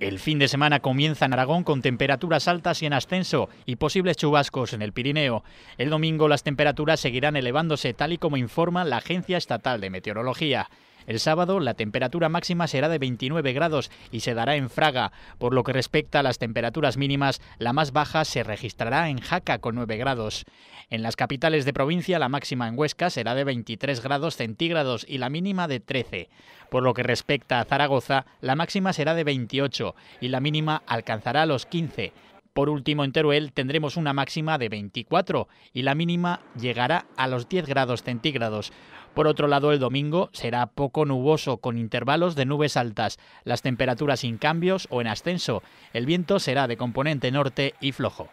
El fin de semana comienza en Aragón con temperaturas altas y en ascenso y posibles chubascos en el Pirineo. El domingo las temperaturas seguirán elevándose tal y como informa la Agencia Estatal de Meteorología. El sábado la temperatura máxima será de 29 grados y se dará en Fraga. Por lo que respecta a las temperaturas mínimas, la más baja se registrará en Jaca con 9 grados. En las capitales de provincia, la máxima en Huesca será de 23 grados centígrados y la mínima de 13. Por lo que respecta a Zaragoza, la máxima será de 28 y la mínima alcanzará los 15. Por último, en Teruel tendremos una máxima de 24 y la mínima llegará a los 10 grados centígrados. Por otro lado, el domingo será poco nuboso con intervalos de nubes altas, las temperaturas sin cambios o en ascenso. El viento será de componente norte y flojo.